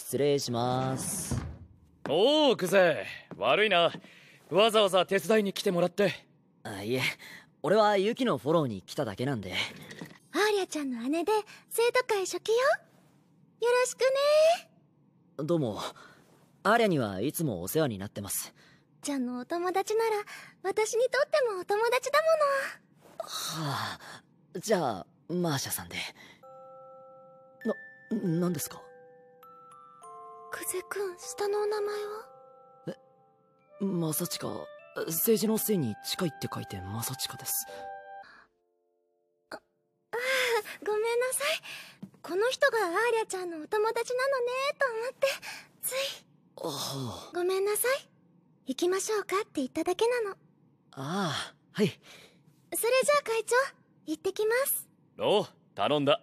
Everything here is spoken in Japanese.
失礼しますおおクゼ悪いなわざわざ手伝いに来てもらってあいえ俺はユキのフォローに来ただけなんでアーリャちゃんの姉で生徒会初期よよろしくねどうもアーリャにはいつもお世話になってますちゃんのお友達なら私にとってもお友達だものはあじゃあマーシャさんでな何ですか瀬くん下のお名前はえまさちか政治のせいに近いって書いてまさちかですあああごめんなさいこの人がアーリャちゃんのお友達なのねと思ってついあごめんなさい行きましょうかって言っただけなのああはいそれじゃあ会長行ってきますおう頼んだ